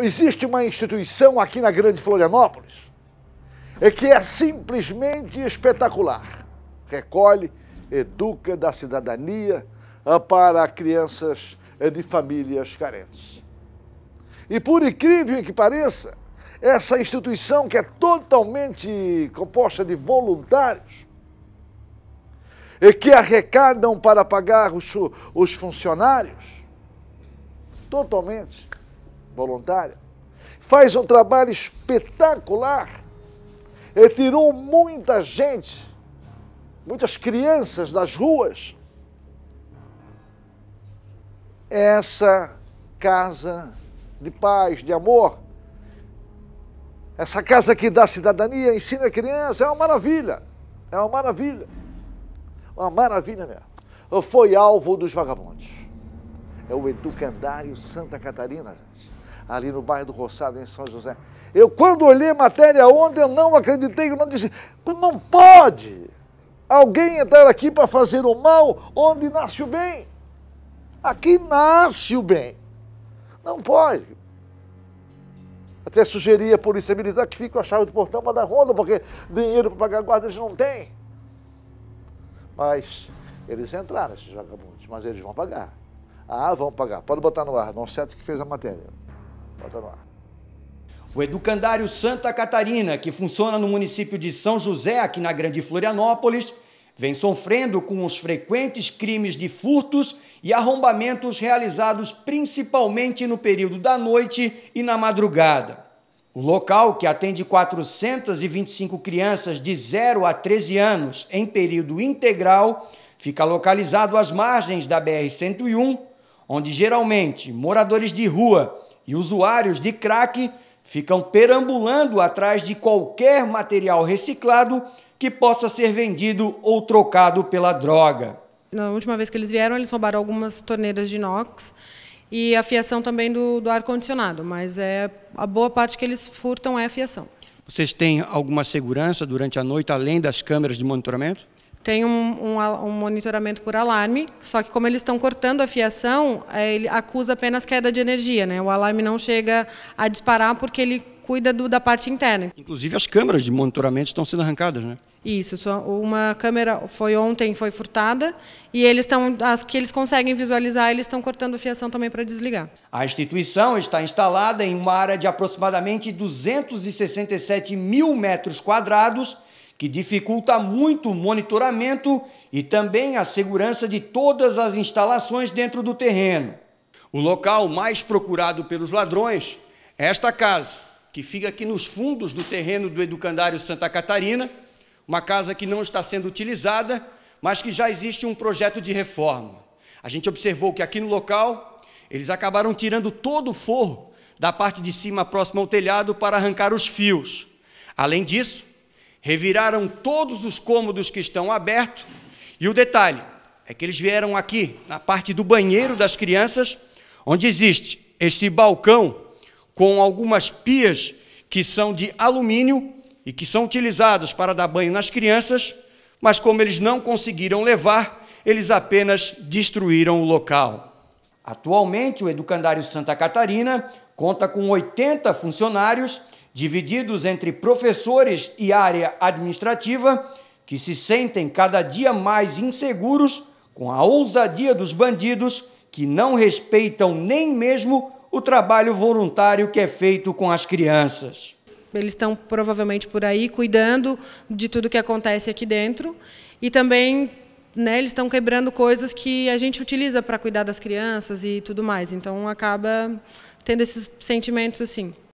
existe uma instituição aqui na Grande Florianópolis é que é simplesmente espetacular. Recolhe, educa, da cidadania ah, para crianças eh, de famílias carentes. E por incrível que pareça, essa instituição que é totalmente composta de voluntários, e que arrecadam para pagar os, os funcionários, totalmente voluntária, faz um trabalho espetacular. Ele tirou muita gente, muitas crianças das ruas. Essa casa de paz, de amor, essa casa que dá cidadania, ensina a criança, é uma maravilha. É uma maravilha. Uma maravilha mesmo. Foi alvo dos vagabundos. É o Educandário Santa Catarina, gente ali no bairro do Roçado, em São José. Eu, quando olhei a matéria ontem, eu não acreditei, eu não disse, não pode alguém entrar aqui para fazer o mal onde nasce o bem. Aqui nasce o bem. Não pode. Até sugeria a polícia militar que fique com a chave do portão para dar ronda, porque dinheiro para pagar guarda eles não têm. Mas eles entraram, esses vagabundos, mas eles vão pagar. Ah, vão pagar. Pode botar no ar, não certo que fez a matéria. Bota no ar. O Educandário Santa Catarina, que funciona no município de São José, aqui na Grande Florianópolis, vem sofrendo com os frequentes crimes de furtos e arrombamentos realizados principalmente no período da noite e na madrugada. O local, que atende 425 crianças de 0 a 13 anos em período integral, fica localizado às margens da BR-101, onde geralmente moradores de rua e usuários de crack ficam perambulando atrás de qualquer material reciclado que possa ser vendido ou trocado pela droga. Na última vez que eles vieram, eles roubaram algumas torneiras de inox e a fiação também do, do ar-condicionado, mas é a boa parte que eles furtam é a fiação. Vocês têm alguma segurança durante a noite, além das câmeras de monitoramento? tem um, um, um, monitoramento por alarme, só que como eles estão cortando a fiação, é, ele acusa apenas queda de energia, né? O alarme não chega a disparar porque ele cuida do, da parte interna. Inclusive as câmeras de monitoramento estão sendo arrancadas, né? Isso, uma câmera foi ontem, foi furtada, e eles estão, as que eles conseguem visualizar, eles estão cortando a fiação também para desligar. A instituição está instalada em uma área de aproximadamente 267 mil metros quadrados, que dificulta muito o monitoramento e também a segurança de todas as instalações dentro do terreno. O local mais procurado pelos ladrões é esta casa, que fica aqui nos fundos do terreno do Educandário Santa Catarina, uma casa que não está sendo utilizada, mas que já existe um projeto de reforma. A gente observou que aqui no local eles acabaram tirando todo o forro da parte de cima próxima ao telhado para arrancar os fios. Além disso, reviraram todos os cômodos que estão abertos, e o detalhe é que eles vieram aqui, na parte do banheiro das crianças, onde existe este balcão com algumas pias que são de alumínio e que são utilizados para dar banho nas crianças, mas como eles não conseguiram levar, eles apenas destruíram o local. Atualmente, o Educandário Santa Catarina conta com 80 funcionários divididos entre professores e área administrativa, que se sentem cada dia mais inseguros com a ousadia dos bandidos que não respeitam nem mesmo o trabalho voluntário que é feito com as crianças. Eles estão provavelmente por aí cuidando de tudo que acontece aqui dentro e também né, eles estão quebrando coisas que a gente utiliza para cuidar das crianças e tudo mais. Então acaba tendo esses sentimentos assim.